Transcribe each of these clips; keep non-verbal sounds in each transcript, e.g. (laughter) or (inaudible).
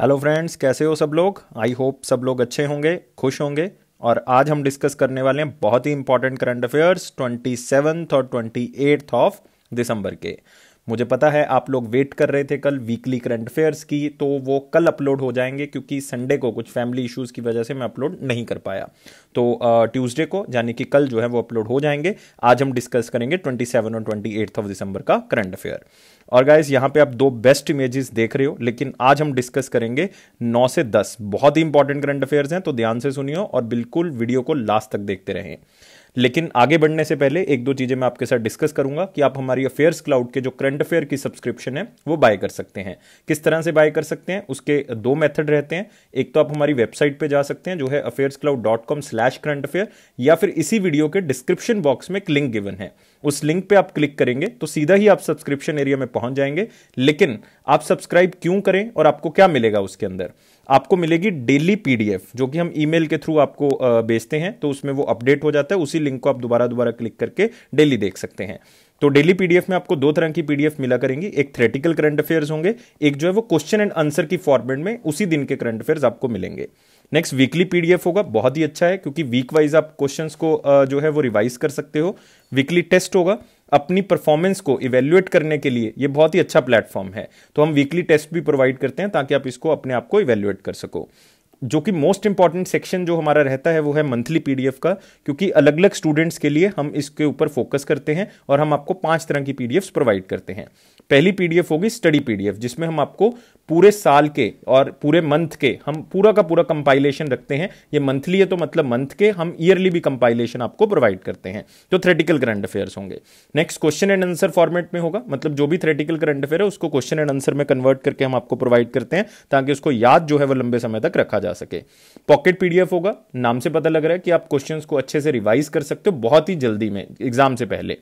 hello friends कैसे हो सब लोग आई होप सब लोग अच्छे होंगे खुश होंगे और आज हम डिस्कस करने वाले हैं बहुत ही important current affairs twenty seventh और ट्वेंटी एट्थ ऑफ दिसंबर के मुझे पता है आप लोग वेट कर रहे थे कल वीकली करंट अफेयर्स की तो वो कल अपलोड हो जाएंगे क्योंकि संडे को कुछ फैमिली इश्यूज़ की वजह से मैं अपलोड नहीं कर पाया तो ट्यूसडे को यानी कि कल जो है वो अपलोड हो जाएंगे आज हम डिस्कस करेंगे ट्वेंटी सेवन और ट्वेंटी एट ऑफ दिसंबर का करंट अफेयर और गाइज यहाँ पे आप दो बेस्ट इमेजेस देख रहे हो लेकिन आज हम डिस्कस करेंगे नौ से दस बहुत ही इंपॉर्टेंट करंट अफेयर्स हैं तो ध्यान से सुनियो और बिल्कुल वीडियो को लास्ट तक देखते रहें लेकिन आगे बढ़ने से पहले एक दो चीज़ें मैं आपके साथ डिस्कस करूंगा कि आप हमारी अफेयर्स क्लाउड के जो करंट अफेयर की सब्सक्रिप्शन है वो बाय कर सकते हैं किस तरह से बाय कर सकते हैं उसके दो मेथड रहते हैं एक तो आप हमारी वेबसाइट पर जा सकते हैं जो है affairs cloud dot com slash current affair या फिर इसी वीडियो के डिस्क्रिप्शन बॉक्स में एक लिंक गिवन है उस लिंक पे आप क्लिक करेंगे तो सीधा ही आप सब्सक्रिप्शन एरिया में पहुंच जाएंगे लेकिन आप सब्सक्राइब क्यों करें और आपको क्या मिलेगा उसके अंदर आपको मिलेगी डेली पीडीएफ जो कि हम ईमेल के थ्रू आपको भेजते हैं तो उसमें वो अपडेट हो जाता है उसी लिंक को आप दोबारा दोबारा क्लिक करके डेली देख सकते हैं तो डेली पीडीएफ में आपको दो तरह की पीडीएफ मिला करेंगी एक थ्रेटिकल करंट अफेयर्स होंगे एक जो है वो क्वेश्चन एंड आंसर की फॉर्मेट में उसी दिन के करंट अफेयर्स आपको मिलेंगे नेक्स्ट वीकली पीडीएफ होगा बहुत ही अच्छा है क्योंकि वीक वाइज आप क्वेश्चंस को जो है वो रिवाइज कर सकते हो वीकली टेस्ट होगा अपनी परफॉर्मेंस को इवेल्युएट करने के लिए ये बहुत ही अच्छा प्लेटफॉर्म है तो हम वीकली टेस्ट भी प्रोवाइड करते हैं ताकि आप इसको अपने आप को इवेल्युएट कर सको जो कि मोस्ट इंपॉर्टेंट सेक्शन जो हमारा रहता है वो है मंथली पीडीएफ का क्योंकि अलग अलग स्टूडेंट्स के लिए हम इसके ऊपर फोकस करते हैं और हम आपको पांच तरह की पीडीएफ्स प्रोवाइड करते हैं पहली पीडीएफ होगी स्टडी पीडीएफ जिसमें हम आपको पूरे साल के और पूरे मंथ के हम पूरा का पूरा कंपाइलेशन रखते हैं ये मंथली है तो मतलब मंथ के हम ईयरली भी कंपाइलेशन आपको प्रोवाइड करते हैं तो थ्रेटिकल करंट अफेयर्स होंगे next question and answer format में होगा मतलब जो भी थ्रेटिकल करंट अफेयर है उसको क्वेश्चन एंड आंसर में कन्वर्ट करके हम आपको प्रोवाइड करते हैं ताकि उसको याद जो है वो लंबे समय तक रखा जा सके पॉकेट पीडीएफ होगा नाम से पता लग रहा है कि आप क्वेश्चन को अच्छे से रिवाइज कर सकते हो बहुत ही जल्दी में एग्जाम से पहले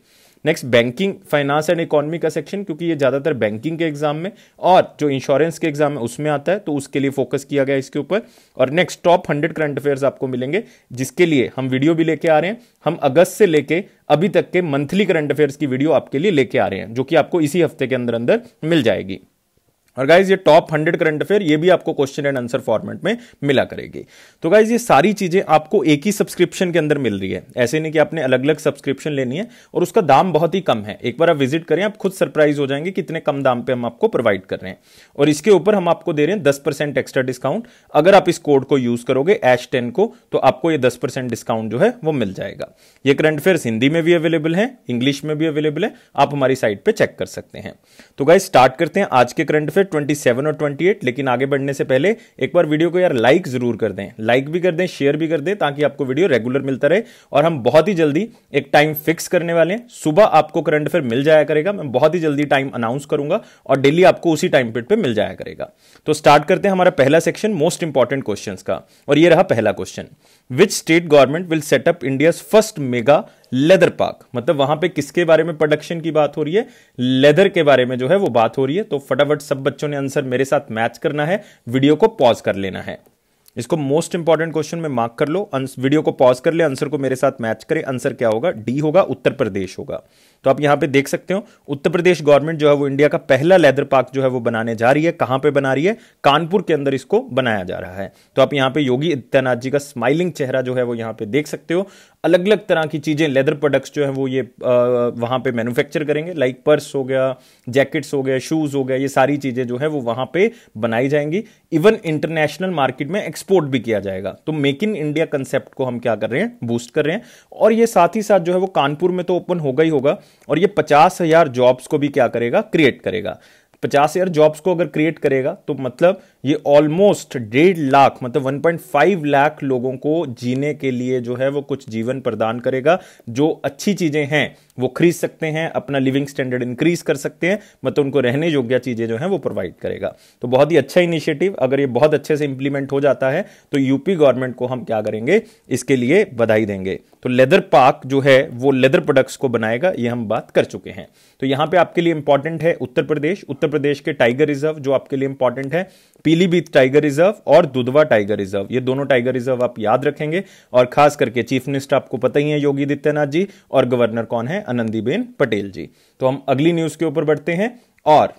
next banking finance and economy का सेक्शन क्योंकि ये ज़्यादातर बैंकिंग के एग्जाम में और जो इंश्योरेंस के एग्जाम है उसमें आता है तो उसके लिए फोकस किया गया इसके ऊपर और next top hundred current affairs आपको मिलेंगे जिसके लिए हम वीडियो भी लेके आ रहे हैं हम अगस्त से लेके अभी तक के मंथली करंट अफेयर्स की वीडियो आपके लिए लेके आ रहे हैं जो कि आपको इसी हफ्ते के अंदर अंदर मिल जाएगी और गाइज ये टॉप हंड्रेड करंट अफेयर ये भी आपको क्वेश्चन एंड आंसर फॉर्मेट में मिला करेगी तो गाइज ये सारी चीजें आपको एक ही सब्सक्रिप्शन के अंदर मिल रही है ऐसे नहीं कि आपने अलग अलग सब्सक्रिप्शन लेनी है और उसका दाम बहुत ही कम है एक बार आप विजिट करें आप खुद सरप्राइज हो जाएंगे कितने कम दाम पे हम आपको प्रोवाइड कर रहे हैं और इसके ऊपर हम आपको दे रहे हैं दस परसेंट एक्स्ट्रा डिस्काउंट अगर आप इस कोड को यूज करोगे एश टेन को तो आपको ये दस परसेंट डिस्काउंट जो है वो मिल जाएगा ये करंट अफेयर हिंदी में भी अवेलेबल है इंग्लिश में भी अवेलेबल है आप हमारी साइट पर चेक कर सकते हैं तो गाइज स्टार्ट करते हैं आज के करंट अफेयर है ट्वेंटी सेवन और ट्वेंटी एट लेकिन आगे बढ़ने से पहले एक बार वीडियो को यार लाइक ज़रूर कर दें लाइक भी कर दें शेयर भी कर दें ताकि आपको वीडियो रेगुलर मिलता रहे और हम बहुत ही जल्दी एक टाइम फिक्स करने वाले हैं सुबह आपको करंट अफेयर मिल जाया करेगा मैं बहुत ही जल्दी टाइम अनाउंस करूंगा और डेली आपको उसी टाइम पीरियड पर मिल जाया करेगा तो स्टार्ट करते हैं हमारा पहला सेक्शन मोस्ट इंपॉर्टेंट क्वेश्चन का और यह रहा पहला question which state government will set up India first mega leather park मतलब वहां पे किसके बारे में प्रोडक्शन की बात हो रही है लेदर के बारे में जो है वो बात हो रही है तो फटाफट सब बच्चों ने आंसर मेरे साथ मैच करना है वीडियो को पॉज कर लेना है इसको मोस्ट इंपॉर्टेंट क्वेश्चन में मार्क कर लो वीडियो को पॉज कर ले आंसर को मेरे साथ मैच करें आंसर क्या होगा डी होगा उत्तर प्रदेश होगा तो आप यहां पे देख सकते हो उत्तर प्रदेश गवर्नमेंट जो है वो इंडिया का पहला लेदर पार्क जो है वो बनाने जा रही है कहां पे बना रही है कानपुर के अंदर इसको बनाया जा रहा है तो आप यहां पे योगी आदित्यनाथ जी का स्माइलिंग चेहरा जो है वो यहां पे देख सकते हो अलग अलग तरह की चीज़ें लेदर प्रोडक्ट्स जो हैं वो ये वहाँ पे मैन्युफैक्चर करेंगे लाइक पर्स हो गया जैकेट्स हो गया शूज़ हो गया ये सारी चीज़ें जो है वो वहाँ पे बनाई जाएंगी इवन इंटरनेशनल मार्केट में एक्सपोर्ट भी किया जाएगा तो मेक इन इंडिया कंसेप्ट को हम क्या कर रहे हैं बूस्ट कर रहे हैं और ये साथ ही साथ जो है वो कानपुर में तो ओपन होगा ही होगा और ये पचास हज़ार जॉब्स को भी क्या करेगा क्रिएट करेगा पचास हजार जॉब्स को अगर क्रिएट करेगा तो मतलब ये ऑलमोस्ट डेढ़ लाख मतलब 1.5 लाख लोगों को जीने के लिए जो है वो कुछ जीवन प्रदान करेगा जो अच्छी चीज़ें हैं वो खरीद सकते हैं अपना लिविंग स्टैंडर्ड इंक्रीज कर सकते हैं मतलब उनको रहने योग्य चीज़ें जो हैं वो प्रोवाइड करेगा तो बहुत ही अच्छा इनिशिएटिव अगर ये बहुत अच्छे से इंप्लीमेंट हो जाता है तो यूपी गवर्नमेंट को हम क्या करेंगे इसके लिए बधाई देंगे तो लेदर पार्क जो है वो लेदर प्रोडक्ट्स को बनाएगा ये हम बात कर चुके हैं तो यहां पे आपके लिए इंपॉर्टेंट है उत्तर प्रदेश उत्तर प्रदेश के टाइगर रिजर्व जो आपके लिए इंपॉर्टेंट है पीलीभीत टाइगर रिजर्व और दुधवा टाइगर रिजर्व ये दोनों टाइगर रिजर्व आप याद रखेंगे और खास करके चीफ मिनिस्टर आपको पता ही है योगी आदित्यनाथ जी और गवर्नर कौन है आनंदीबेन पटेल जी तो हम अगली न्यूज के ऊपर बढ़ते हैं और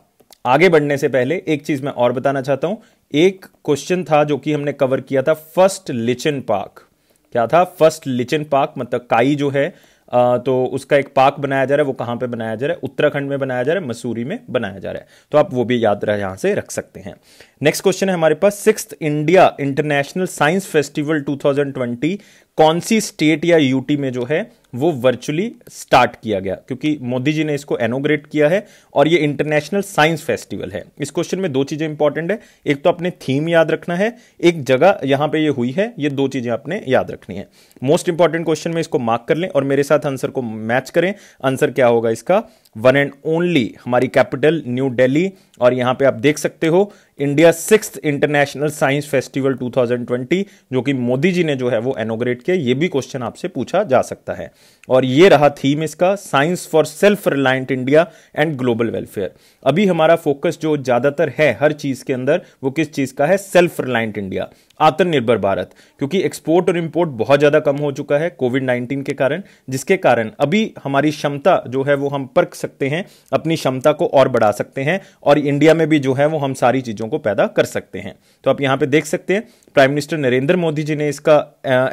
आगे बढ़ने से पहले एक चीज मैं और बताना चाहता हूं एक क्वेश्चन था जो कि हमने कवर किया था फर्स्ट लिचिन पार्क क्या था फर्स्ट लिचिन पार्क मतलब काई जो है तो उसका एक पार्क बनाया जा रहा है वो कहाँ पे बनाया जा रहा है उत्तराखंड में बनाया जा रहा है मसूरी में बनाया जा रहा है तो आप वो भी याद रहे यहाँ से रख सकते हैं नेक्स्ट क्वेश्चन है हमारे पास six India international science festival 2020 कौन सी स्टेट या यूटी में जो है वो वर्चुअली स्टार्ट किया गया क्योंकि मोदी जी ने इसको एनोग्रेट किया है और ये इंटरनेशनल साइंस फेस्टिवल है इस क्वेश्चन में दो चीज़ें इंपॉर्टेंट है एक तो अपने थीम याद रखना है एक जगह यहां पे ये हुई है ये दो चीज़ें आपने याद रखनी है मोस्ट इंपॉर्टेंट क्वेश्चन में इसको मार्क कर लें और मेरे साथ आंसर को मैच करें आंसर क्या होगा इसका वन एंड ओनली हमारी कैपिटल न्यू दिल्ली और यहाँ पे आप देख सकते हो India six international science festival 2020 जो कि मोदी जी ने जो है वो एनोग्रेट किया ये भी क्वेश्चन आपसे पूछा जा सकता है और ये रहा थीम इसका science for self reliant India and global welfare अभी हमारा फोकस जो ज़्यादातर है हर चीज़ के अंदर वो किस चीज़ का है सेल्फ रिलायंट इंडिया आत्मनिर्भर भारत क्योंकि एक्सपोर्ट और इम्पोर्ट बहुत ज़्यादा कम हो चुका है कोविड नाइन्टीन के कारण जिसके कारण अभी हमारी क्षमता जो है वो हम परख सकते हैं अपनी क्षमता को और बढ़ा सकते हैं और इंडिया में भी जो है वो हम सारी चीज़ों को पैदा कर सकते हैं तो आप यहां पे देख सकते हैं प्राइम मिनिस्टर नरेंद्र मोदी जी ने इसका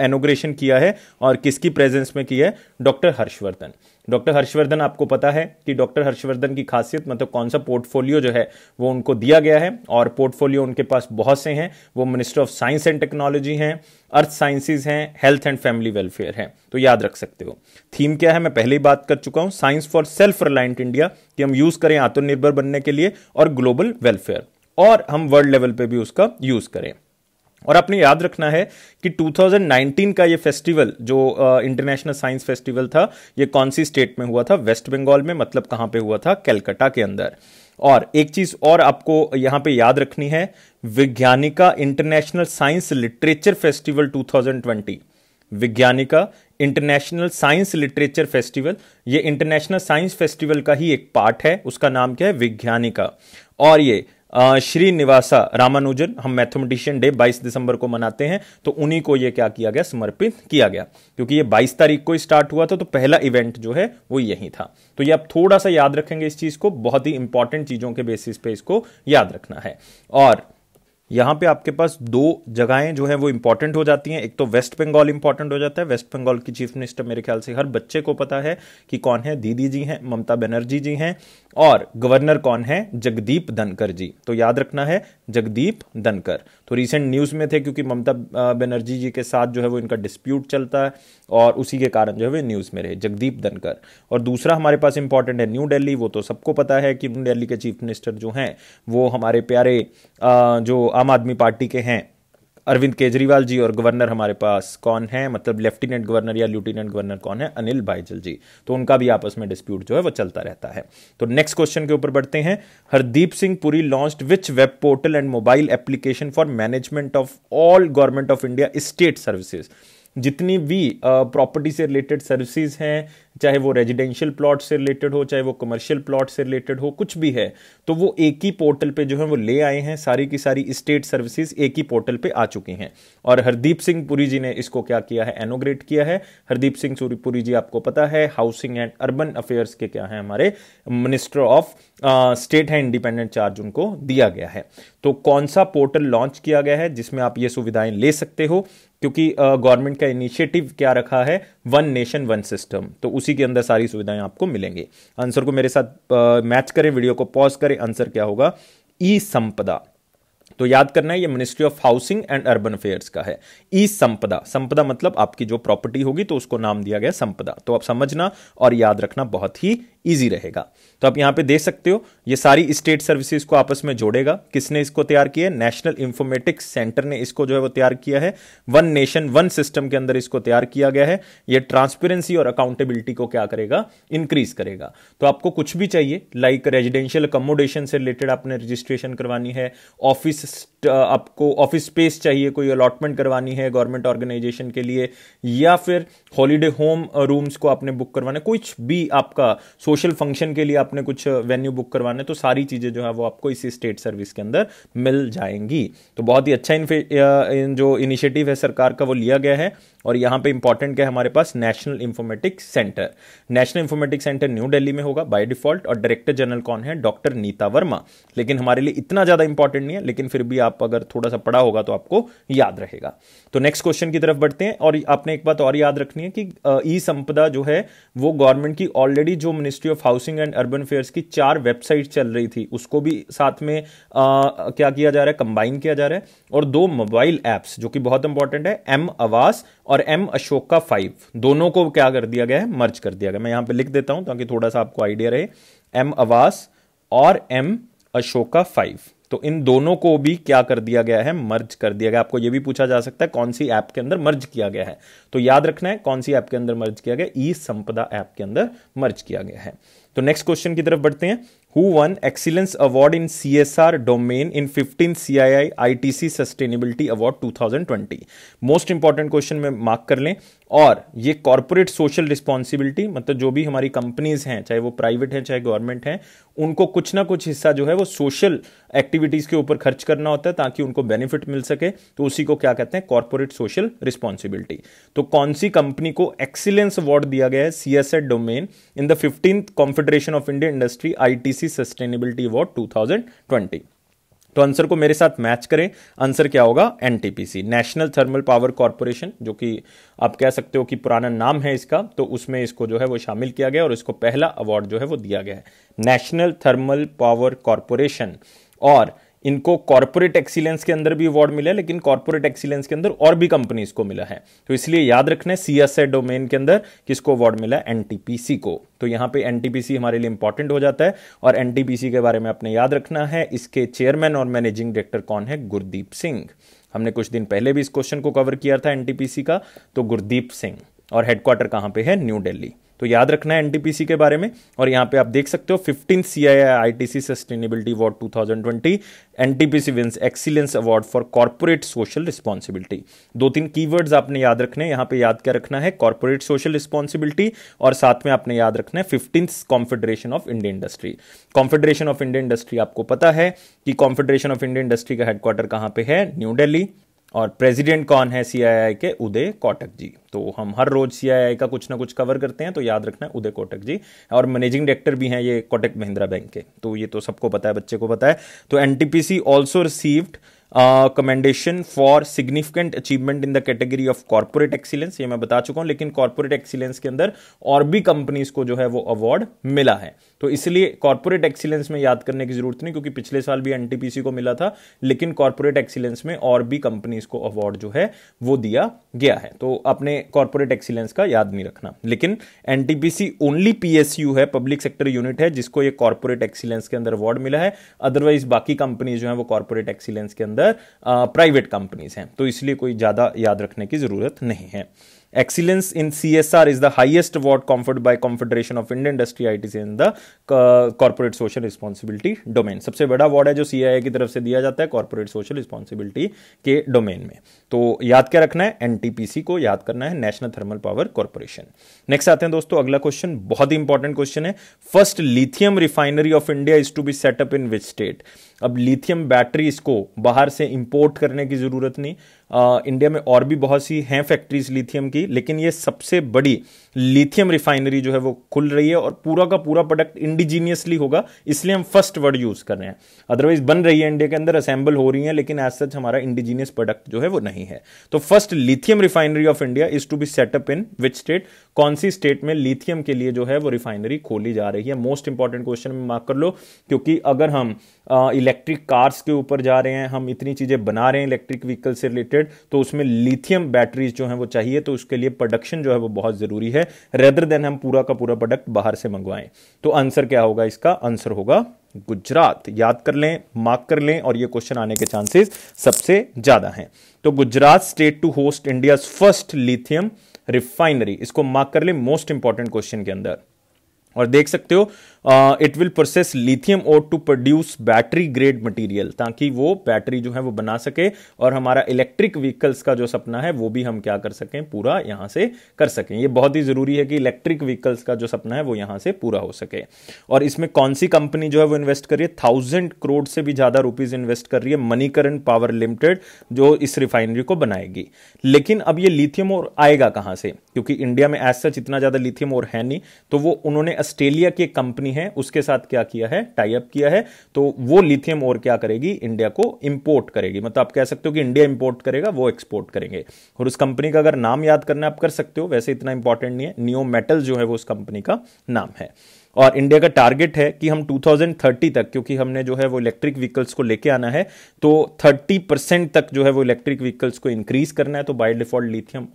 एनोग्रेशन किया है और किसकी प्रेजेंस में किया है डॉक्टर हर्षवर्धन डॉक्टर हर्षवर्धन आपको पता है कि डॉक्टर हर्षवर्धन की खासियत मतलब कौन सा पोर्टफोलियो जो है वो उनको दिया गया है और पोर्टफोलियो उनके पास बहुत से हैं वो minister of science and technology हैं अर्थ साइंसेज हैं हेल्थ एंड फैमिली वेलफेयर है तो याद रख सकते हो थीम क्या है मैं पहले ही बात कर चुका हूं science for self reliant India कि हम यूज करें आत्मनिर्भर बनने के लिए और ग्लोबल वेलफेयर और हम वर्ल्ड लेवल पे भी उसका यूज करें और आपने याद रखना है कि 2019 का ये फेस्टिवल जो इंटरनेशनल साइंस फेस्टिवल था ये कौन सी स्टेट में हुआ था वेस्ट बंगाल में मतलब कहाँ पे हुआ था कैलकटा के अंदर और एक चीज और आपको यहाँ पे याद रखनी है Vigyanika international science literature festival 2020 Vigyanika international science literature festival ये इंटरनेशनल साइंस फेस्टिवल का ही एक पार्ट है उसका नाम क्या है विज्ञानिका और ये श्रीनिवासा रामानुजन हम मैथमेटिशियन डे 22 दिसंबर को मनाते हैं तो उन्हीं को यह क्या किया गया समर्पित किया गया क्योंकि ये 22 तारीख को स्टार्ट हुआ था तो पहला इवेंट जो है वो यही था तो ये आप थोड़ा सा याद रखेंगे इस चीज़ को बहुत ही इंपॉर्टेंट चीज़ों के बेसिस पे इसको याद रखना है और यहाँ पे आपके पास दो जगहें जो है वो इंपॉर्टेंट हो जाती हैं एक तो वेस्ट बंगाल इंपॉर्टेंट हो जाता है वेस्ट बंगाल की चीफ मिनिस्टर मेरे ख्याल से हर बच्चे को पता है कि कौन है दीदी जी हैं ममता बनर्जी जी हैं और गवर्नर कौन है जगदीप धनकर जी तो याद रखना है जगदीप धनकर तो रिसेंट न्यूज़ में थे क्योंकि ममता बनर्जी जी के साथ जो है वो इनका डिस्प्यूट चलता है और उसी के कारण जो है वे न्यूज़ में रहे जगदीप धनकर और दूसरा हमारे पास इंपॉर्टेंट है न्यू दिल्ली वो तो सबको पता है कि न्यू दिल्ली के चीफ मिनिस्टर जो हैं वो हमारे प्यारे जो आम आदमी पार्टी के हैं अरविंद केजरीवाल जी और गवर्नर हमारे पास कौन है मतलब लेफ्टिनेंट गवर्नर या लेफ्टिनेंट गवर्नर कौन है अनिल भाईजल जी तो उनका भी आपस में डिस्प्यूट जो है वो चलता रहता है तो नेक्स्ट क्वेश्चन के ऊपर बढ़ते हैं Hardeep Singh Puri launch which web portal and mobile application for management of all government of India state services जितनी भी प्रॉपर्टी से रिलेटेड सर्विसेज हैं चाहे वो रेजिडेंशियल प्लॉट से रिलेटेड हो चाहे वो कमर्शियल प्लॉट से रिलेटेड हो कुछ भी है तो वो एक ही पोर्टल पे जो है वो ले आए हैं सारी की सारी स्टेट सर्विसेज एक ही पोर्टल पे आ चुकी हैं और हरदीप सिंह पुरी जी ने इसको क्या किया है एनोग्रेट किया है हरदीप सिंह पुरी जी आपको पता है हाउसिंग एंड अर्बन अफेयर्स के क्या है हमारे मिनिस्टर ऑफ स्टेट है इंडिपेंडेंट चार्ज उनको दिया गया है तो कौन सा पोर्टल लॉन्च किया गया है जिसमें आप ये सुविधाएं ले सकते हो क्योंकि गवर्नमेंट का इनिशिएटिव क्या रखा है वन नेशन वन सिस्टम तो उसी के अंदर सारी सुविधाएं आपको मिलेंगी आंसर को मेरे साथ मैच करें वीडियो को पॉज करें आंसर क्या होगा ई संपदा तो याद करना है ये ministry of housing and urban affairs का है ई संपदा संपदा मतलब आपकी जो प्रॉपर्टी होगी तो उसको नाम दिया गया संपदा तो आप समझना और याद रखना बहुत ही ईजी रहेगा तो आप यहाँ पे देख सकते हो ये सारी स्टेट सर्विसेज को आपस में जोड़ेगा किसने इसको तैयार किया है नेशनल इंफॉर्मेटिक्स सेंटर ने इसको जो है वो तैयार किया है वन नेशन वन सिस्टम के अंदर इसको तैयार किया गया है ये ट्रांसपेरेंसी और अकाउंटेबिलिटी को क्या करेगा इंक्रीज करेगा तो आपको कुछ भी चाहिए लाइक रेजिडेंशियल अकोमोडेशन से रिलेटेड आपने रजिस्ट्रेशन करवानी है ऑफिस uh, आपको ऑफिस स्पेस चाहिए कोई अलॉटमेंट करवानी है गवर्नमेंट ऑर्गेनाइजेशन के लिए या फिर हॉलीडे होम रूम्स को आपने बुक करवाना कुछ भी आपका सोशल सोशल फंक्शन के लिए आपने कुछ वेन्यू uh, बुक करवाने तो सारी चीज़ें जो है वो आपको इसी स्टेट सर्विस के अंदर मिल जाएंगी तो बहुत ही अच्छा uh, इन जो इनिशिएटिव है सरकार का वो लिया गया है और यहाँ पे इंपॉर्टेंट क्या है हमारे पास national informatics centre national informatics centre new Delhi में होगा बाय डिफॉल्ट और डायरेक्टर जनरल कौन है डॉक्टर नीता वर्मा लेकिन हमारे लिए इतना ज़्यादा इंपॉर्टेंट नहीं है लेकिन फिर भी आप अगर थोड़ा सा पढ़ा होगा तो आपको याद रहेगा तो नेक्स्ट क्वेश्चन की तरफ बढ़ते हैं और आपने एक बात और याद रखनी है कि uh, ई संपदा जो है वो गवर्नमेंट की ऑलरेडी जो ministry ministry of housing and urban affairs की चार वेबसाइट चल रही थी उसको भी साथ में आ, क्या किया जा रहा है कंबाइन किया जा रहा है और दो मोबाइल ऐप्स जो कि बहुत इंपॉर्टेंट है एम आवास और एम अशोका फाइव दोनों को क्या कर दिया गया है मर्ज कर दिया गया मैं यहाँ पर लिख देता हूँ ताकि थोड़ा सा आपको आइडिया रहे एम आवास और एम अशोका फाइव तो इन दोनों को भी क्या कर दिया गया है मर्ज कर दिया गया आपको यह भी पूछा जा सकता है कौन सी ऐप के अंदर मर्ज किया गया है तो याद रखना है कौन सी ऐप के अंदर मर्ज किया गया ई संपदा ऐप के अंदर मर्ज किया गया है तो नेक्स्ट क्वेश्चन की तरफ बढ़ते हैं who won excellence award in C S R domain in fifteen C I I I T C sustainability award two thousand twenty most important question में मार्क कर लें और ये कॉरपोरेट सोशल रिस्पॉन्सिबिलिटी मतलब जो भी हमारी कंपनीज हैं चाहे वो प्राइवेट हैं चाहे गवर्नमेंट हैं उनको कुछ ना कुछ हिस्सा जो है वो सोशल एक्टिविटीज़ के ऊपर खर्च करना होता है ताकि उनको बेनिफिट मिल सके तो उसी को क्या कहते हैं कॉरपोरेट सोशल रिस्पॉन्सिबिलिटी तो कौन सी कंपनी को एक्सीलेंस अवार्ड दिया गया है C S R domain in the fifteenth confederation of Indian industry I T C sustainability award two thousand twenty तो आंसर को मेरे साथ मैच करें आंसर क्या होगा NTPC national thermal power corporation जो कि आप कह सकते हो कि पुराना नाम है इसका तो उसमें इसको जो है वो शामिल किया गया और इसको पहला अवार्ड जो है वो दिया गया है नेशनल थर्मल पावर कॉरपोरेशन और इनको कॉर्पोरेट एक्सीलेंस के अंदर भी अवार्ड मिला है लेकिन कॉर्पोरेट एक्सीलेंस के अंदर और भी कंपनीज को मिला है तो इसलिए याद रखना है सीएसए डोमेन के अंदर किसको अवार्ड मिला है एनटीपीसी को तो यहां पे एनटीपीसी हमारे लिए इंपॉर्टेंट हो जाता है और एनटीपीसी के बारे में आपने याद रखना है इसके चेयरमैन और मैनेजिंग डायरेक्टर कौन है गुरदीप सिंह हमने कुछ दिन पहले भी इस क्वेश्चन को कवर किया था एनटीपीसी का तो गुरदीप सिंह और हेडक्वार्टर कहां पे है न्यू दिल्ली तो याद रखना है एनटीपीसी के बारे में और यहाँ पे आप देख सकते हो fifteen C I I T C sustainability award two thousand twenty N C wins excellence award for corporate social responsibility दो तीन कीवर्ड्स आपने याद रखने यहाँ पे याद क्या रखना है कॉर्पोरेट सोशल रिस्पॉन्सिबिलिटी और साथ में आपने याद रखना है fifteen confederation of Indian industry confederation of Indian industry आपको पता है कि कॉन्फेडरेशन ऑफ इंडियन इंडस्ट्री का हेडक्वार्टर कहाँ पे है न्यू डेली और प्रेसिडेंट कौन है सीआईआई के उदय कोटक जी तो हम हर रोज सीआईआई का कुछ ना कुछ कवर करते हैं तो याद रखना है उदय कोटक जी और मैनेजिंग डायरेक्टर भी हैं ये कोटक महिंद्रा बैंक के तो ये तो सबको पता है बच्चे को पता है तो NTPC also received commendation for significant achievement in the category of corporate excellence ये मैं बता चुका हूं लेकिन कॉर्पोरेट एक्सीलेंस के अंदर और भी कंपनीज को जो है वो अवार्ड मिला है तो इसलिए कॉर्पोरेट एक्सीलेंस में याद करने की जरूरत नहीं क्योंकि पिछले साल भी एनटीपीसी को मिला था लेकिन कॉर्पोरेट एक्सीलेंस में और भी कंपनीज को अवार्ड जो है वो दिया गया है तो अपने कॉर्पोरेट एक्सीलेंस का याद नहीं रखना लेकिन एनटीपीसी ओनली पीएसयू है पब्लिक सेक्टर यूनिट है जिसको ये कॉर्पोरेट एक्सीलेंस के अंदर अवार्ड मिला है अदरवाइज बाकी कंपनीज जो है वो कॉर्पोरेट एक्सीलेंस के अंदर अंदर प्राइवेट कंपनीज हैं तो इसलिए कोई ज़्यादा याद रखने की ज़रूरत नहीं है Excellence in CSR is the highest award conferred by Confederation of Indian Industry ITC in the corporate social responsibility domain सबसे बड़ा अवार्ड है जो सी की तरफ से दिया जाता है कॉर्पोरेट सोशल रिस्पॉन्सिबिलिटी के डोमेन में तो याद क्या रखना है एनटीपीसी को याद करना है national thermal power corporation next आते हैं दोस्तों अगला क्वेश्चन बहुत ही इंपॉर्टेंट क्वेश्चन है first lithium refinery of India is to be set up in which state अब लिथियम बैटरीज को बाहर से इंपोर्ट करने की जरूरत नहीं इंडिया में और भी बहुत सी हैं फैक्ट्रीज लिथियम की लेकिन ये सबसे बड़ी लिथियम रिफाइनरी जो है वो खुल रही है और पूरा का पूरा प्रोडक्ट इंडिजीनियसली होगा इसलिए हम फर्स्ट वर्ड यूज़ कर रहे हैं अदरवाइज बन रही है इंडिया के अंदर असेंबल हो रही है लेकिन एज सच हमारा इंडिजीनियस प्रोडक्ट जो है वो नहीं है तो first lithium refinery of India is to be set up in which state कौन सी स्टेट में लिथियम के लिए जो है वो रिफाइनरी खोली जा रही है मोस्ट इंपॉर्टेंट क्वेश्चन में मार्क कर लो क्योंकि अगर हम इलेक्ट्रिक कार्स के ऊपर जा रहे हैं हम इतनी चीज़ें बना रहे हैं इलेक्ट्रिक व्हीकल से रिलेटेड तो उसमें लिथियम बैटरीज जो है वो चाहिए तो उसके लिए प्रोडक्शन जो है वो बहुत ज़रूरी है रेदर देन हम पूरा का पूरा प्रोडक्ट बाहर से मंगवाएं तो आंसर क्या होगा इसका आंसर होगा गुजरात याद कर लें मार्क कर लें और ये क्वेश्चन आने के चांसेस सबसे ज़्यादा हैं तो Gujarat state to host India first lithium refinery इसको मार्क कर ले मोस्ट इंपॉर्टेंट क्वेश्चन के अंदर और देख सकते हो इट विल प्रोसेस लिथियम और to produce battery grade material ताकि वो बैटरी जो है वो बना सके और हमारा इलेक्ट्रिक व्हीकल्स का जो सपना है वो भी हम क्या कर सकें पूरा यहाँ से कर सकें ये बहुत ही ज़रूरी है कि इलेक्ट्रिक व्हीकल्स का जो सपना है वो यहाँ से पूरा हो सके और इसमें कौन सी कंपनी जो है वो इन्वेस्ट कर रही है थाउजेंड करोड़ से भी ज़्यादा रुपीज़ इन्वेस्ट कर रही है मनीकरण पावर लिमिटेड जो इस रिफाइनरी को बनाएगी लेकिन अब ये लिथियम और आएगा कहाँ से क्योंकि इंडिया में एज सच इतना ज़्यादा लिथियम और है नहीं तो वो उन्होंने ऑस्ट्रेलिया की कंपनी है उसके साथ क्या किया है टाइप किया है तो वो लिथियम और क्या करेगी इंडिया को इंपोर्ट करेगी मतलब आप कह सकते हो कि इंडिया इंपोर्ट करेगा वो एक्सपोर्ट करेंगे और उस कंपनी का अगर नाम याद करना आप कर सकते हो वैसे इतना इंपॉर्टेंट नहीं है नियो मेटल जो है वो उस कंपनी का नाम है और इंडिया का टारगेट है कि हम 2030 तक क्योंकि हमने जो है वो इलेक्ट्रिक व्हीकल्स को लेके आना है तो 30 परसेंट तक जो है वो इलेक्ट्रिक व्हीकल्स को इंक्रीज करना है तो बाय डिफॉल्ट लिथियम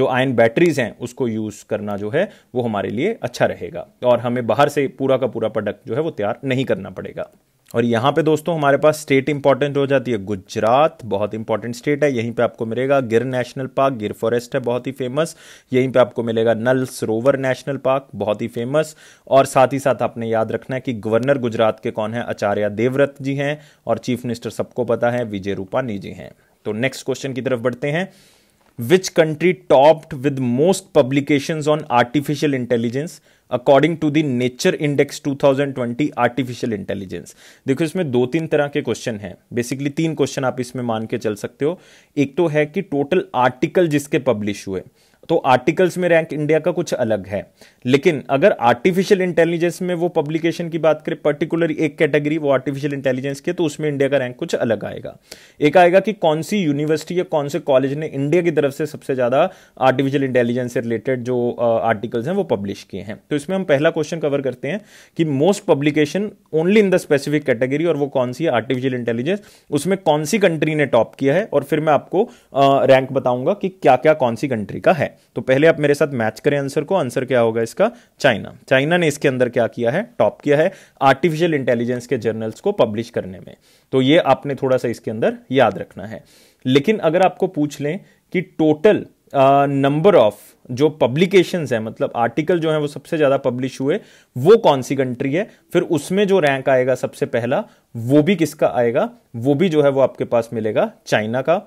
जो आयन बैटरीज हैं उसको यूज़ करना जो है वो हमारे लिए अच्छा रहेगा और हमें बाहर से पूरा का पूरा प्रोडक्ट जो है वो तैयार नहीं करना पड़ेगा और यहाँ पे दोस्तों हमारे पास स्टेट इंपॉर्टेंट हो जाती है गुजरात बहुत इंपॉर्टेंट स्टेट है यहीं पे आपको मिलेगा गिर नेशनल पार्क गिर फॉरेस्ट है बहुत ही फेमस यहीं पे आपको मिलेगा नल सरोवर नेशनल पार्क बहुत ही फेमस और साथ ही साथ आपने याद रखना है कि गवर्नर गुजरात के कौन है आचार्य देवव्रत जी हैं और चीफ मिनिस्टर सबको पता है विजय रूपानी जी हैं तो नेक्स्ट क्वेश्चन की तरफ बढ़ते हैं which country topped with most publication on artificial intelligence according to the nature index 2020 artificial intelligence देखो इसमें दो तीन तरह के क्वेश्चन हैं बेसिकली तीन क्वेश्चन आप इसमें मान के चल सकते हो एक तो है कि टोटल आर्टिकल जिसके पब्लिश हुए तो आर्टिकल्स में रैंक इंडिया का कुछ अलग है लेकिन अगर आर्टिफिशियल इंटेलिजेंस में वो पब्लिकेशन की बात करें पर्टिकुलर एक कैटेगरी वो आर्टिफिशियल इंटेलिजेंस की तो उसमें इंडिया का रैंक कुछ अलग आएगा एक आएगा कि कौन सी यूनिवर्सिटी या कौन से कॉलेज ने इंडिया की तरफ से सबसे ज़्यादा आर्टिफिशियल इंटेलिजेंस से रिलेटेड जो आर्टिकल्स हैं वो पब्लिश किए हैं तो इसमें हम पहला क्वेश्चन कवर करते हैं कि most publication only in the specific category और वो कौन सी आर्टिफिशियल इंटेलिजेंस उसमें कौन सी कंट्री ने टॉप किया है और फिर मैं आपको रैंक बताऊंगा कि क्या क्या कौन सी कंट्री का है तो पहले आप मेरे साथ मैच करें आंसर को आंसर क्या होगा इसका चाइना चाइना ने इसके अंदर क्या किया है टॉप किया है आर्टिफिशियल इंटेलिजेंस के जर्नल्स को पब्लिश करने में तो ये आपने थोड़ा सा इसके अंदर याद रखना है लेकिन अगर आपको पूछ लें कि टोटल नंबर uh, ऑफ जो पब्लिकेशन है मतलब आर्टिकल जो है वो सबसे ज्यादा पब्लिश हुए वो कौन सी कंट्री है फिर उसमें जो रैंक आएगा सबसे पहला वो भी किसका आएगा वो भी जो है वो आपके पास मिलेगा चाइना का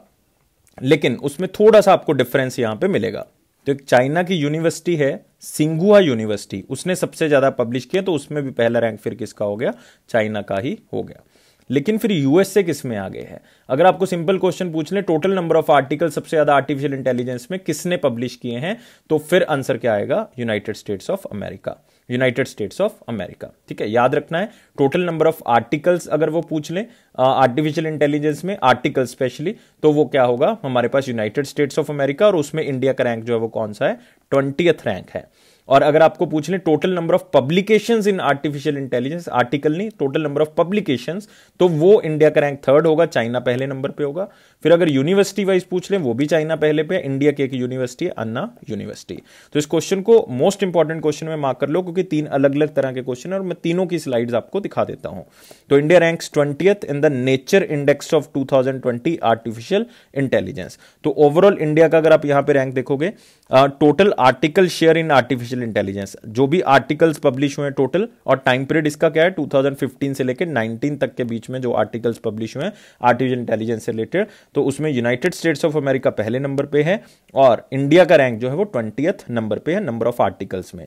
लेकिन उसमें थोड़ा सा आपको डिफरेंस यहां पे मिलेगा तो एक चाइना की यूनिवर्सिटी है सिंगुआ यूनिवर्सिटी उसने सबसे ज़्यादा पब्लिश किया तो उसमें भी पहला रैंक फिर किसका हो गया चाइना का ही हो गया लेकिन फिर यूएसए किस में आ गए हैं अगर आपको सिंपल क्वेश्चन पूछ लें टोटल नंबर ऑफ आर्टिकल सबसे ज्यादा आर्टिफिशियल इंटेलिजेंस में किसने पब्लिश किए हैं तो फिर आंसर क्या आएगा United States of America United States of America ठीक है याद रखना है टोटल नंबर ऑफ आर्टिकल्स अगर वो पूछ लें आर्टिफिशियल इंटेलिजेंस में आर्टिकल स्पेशली तो वो क्या होगा हमारे पास यूनाइटेड स्टेट्स ऑफ अमेरिका और उसमें इंडिया का रैंक जो है वो कौन सा है ट्वेंटियथ रैंक है और अगर आपको पूछ लें total number of publications in artificial intelligence article नहीं टोटल नंबर ऑफ पब्लिकेशंस तो वो इंडिया का रैंक थर्ड होगा चाइना पहले नंबर पे होगा फिर अगर यूनिवर्सिटी वाइज पूछ लें वो भी चाइना पहले पे इंडिया की एक यूनिवर्सिटी है अन्ना यूनिवर्सिटी तो इस क्वेश्चन को मोस्ट इंपॉर्टेंट क्वेश्चन में मार्क कर लो क्योंकि तीन अलग अलग तरह के क्वेश्चन है और मैं तीनों की स्लाइड्स आपको दिखा देता हूं तो India ranks twenty in the nature index of to artificial intelligence तो ओवरऑल इंडिया का अगर आप यहां पे रैंक देखोगे total article share in artificial artificial intelligence जो भी आर्टिकल्स पब्लिश हुए हैं टोटल और टाइम पीरियड इसका क्या है 2015 से लेकर 19 तक के बीच में जो आर्टिकल्स पब्लिश हुए हैं आर्टिफिशियल इंटेलिजेंस से रिलेटेड तो उसमें यूनाइटेड स्टेट्स ऑफ अमेरिका पहले नंबर पर है और इंडिया का रैंक जो है वो ट्वेंटी नंबर पर है नंबर ऑफ आर्टिकल्स में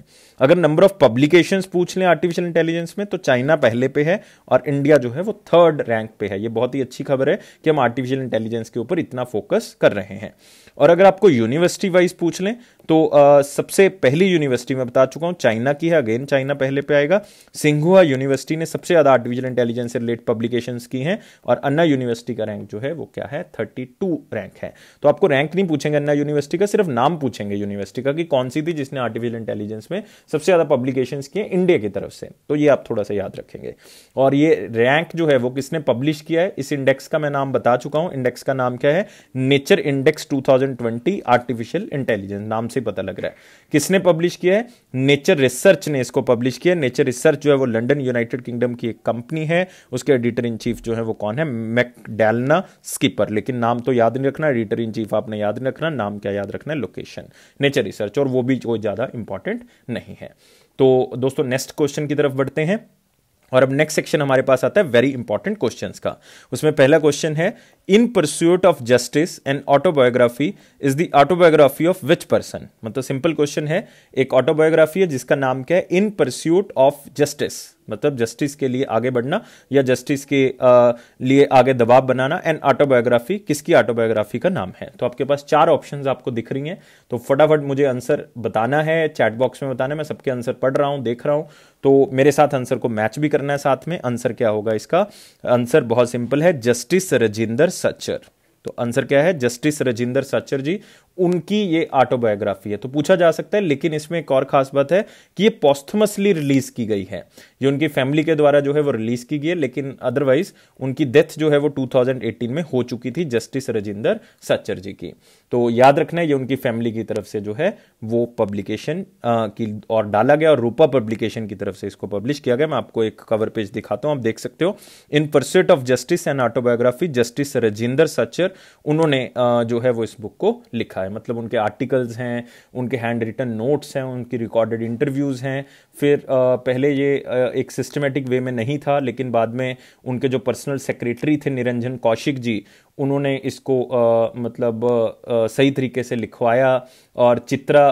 अगर नंबर ऑफ पब्लिकेशन पूछ लें आर्टिफिशियल इंटेलिजेंस में तो चाइना पहले पे है और इंडिया जो है वो थर्ड रैंक पे है ये बहुत ही अच्छी खबर है कि हम आर्टिफिशियल इंटेलिजेंस के ऊपर इतना फोकस कर रहे हैं और अगर आपको यूनिवर्सिटी वाइज पूछ लें तो आ, सबसे पहली यूनिवर्सिटी मैं बता चुका हूँ चाइना की है अगेन चाइना पहले पे आएगा सिंघुआ यूनिवर्सिटी ने सबसे ज़्यादा आर्टिफिशियल इंटेलिजेंस से रिलेटेड पब्लिकेशन की हैं और अन्ना यूनिवर्सिटी का रैंक जो है वो क्या है थर्टी टू रैंक है तो आपको रैंक नहीं पूछेंगे अन्ना यूनिवर्सिटी का सिर्फ नाम पूछेंगे यूनिवर्सिटी का कि कौन सी थी जिसने आर्टिफिशियल इंटेलिजेंस में सबसे ज़्यादा पब्लिकेशन की है इंडिया की तरफ से तो ये आप थोड़ा सा याद रखेंगे और ये रैंक जो है वो किसने पब्लिश किया है इस इंडेक्स का मैं नाम बता चुका हूँ इंडेक्स का नाम क्या है nature index to artificial intelligence नाम से पता लग रहा है किसने पब्लिश किया है नेचर रिसर्च ने इसको पब्लिश किया नेचर रिसर्च जो है वो लंडन यूनाइटेड किंगडम की एक कंपनी है उसके एडिटर इन चीफ जो है वो कौन है मैकडैलना स्कीपर लेकिन नाम तो याद नहीं रखना एडिटर इन चीफ आपने याद नहीं रखना नाम क्या याद रखना है लोकेशन नेचर रिसर्च और वो भी वो ज़्यादा इंपॉर्टेंट नहीं है तो दोस्तों नेक्स्ट क्वेश्चन की तरफ बढ़ते हैं और अब नेक्स्ट सेक्शन हमारे पास आता है वेरी इंपॉर्टेंट क्वेश्चंस का उसमें पहला क्वेश्चन है in pursuit of justice and autobiography is the autobiography of which person मतलब सिंपल क्वेश्चन है एक ऑटोबायोग्राफी है जिसका नाम क्या है इन परस्यूट ऑफ जस्टिस मतलब जस्टिस के लिए आगे बढ़ना या जस्टिस के लिए आगे दबाव बनाना एंड ऑटोबायोग्राफी किसकी ऑटोबायोग्राफी का नाम है तो आपके पास चार ऑप्शंस आपको दिख रही हैं तो फटाफट मुझे आंसर बताना है चैट बॉक्स में बताना मैं सबके आंसर पढ़ रहा हूं देख रहा हूं तो मेरे साथ आंसर को मैच भी करना है साथ में आंसर क्या होगा इसका आंसर बहुत सिंपल है जस्टिस रजिंदर सचर तो आंसर क्या है जस्टिस रजिंदर साचर जी उनकी ये ऑटोबायोग्राफी है तो पूछा जा सकता है लेकिन इसमें एक और खास बात है कि ये पॉस्थमसली रिलीज की गई है ये उनकी फैमिली के द्वारा जो है वो रिलीज की गई है लेकिन अदरवाइज उनकी डेथ जो है वो 2018 में हो चुकी थी जस्टिस रजिंदर सच्चर जी की तो याद रखना है ये उनकी फैमिली की तरफ से जो है वो पब्लिकेशन की और डाला गया और रूपा पब्लिकेशन की तरफ से इसको पब्लिश किया गया मैं आपको एक कवर पेज दिखाता हूं आप देख सकते हो in pursuit of justice and autobiography justice Rajinder Sachar उन्होंने जो है वो इस बुक को लिखा रखा है मतलब उनके आर्टिकल्स हैं उनके हैंड रिटन नोट्स हैं उनकी रिकॉर्डेड इंटरव्यूज़ हैं फिर पहले ये एक सिस्टमेटिक वे में नहीं था लेकिन बाद में उनके जो पर्सनल सेक्रेटरी थे निरंजन कौशिक जी उन्होंने इसको आ, मतलब आ, सही तरीके से लिखवाया और चित्रा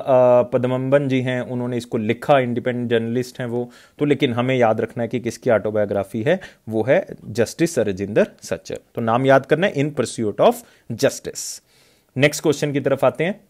पद्मम्बन जी हैं उन्होंने इसको लिखा इंडिपेंडेंट जर्नलिस्ट हैं वो तो लेकिन हमें याद रखना है कि किसकी ऑटोबायोग्राफी है वो है जस्टिस सरजिंदर सचर तो नाम याद करना है in pursuit of justice next question की तरफ आते हैं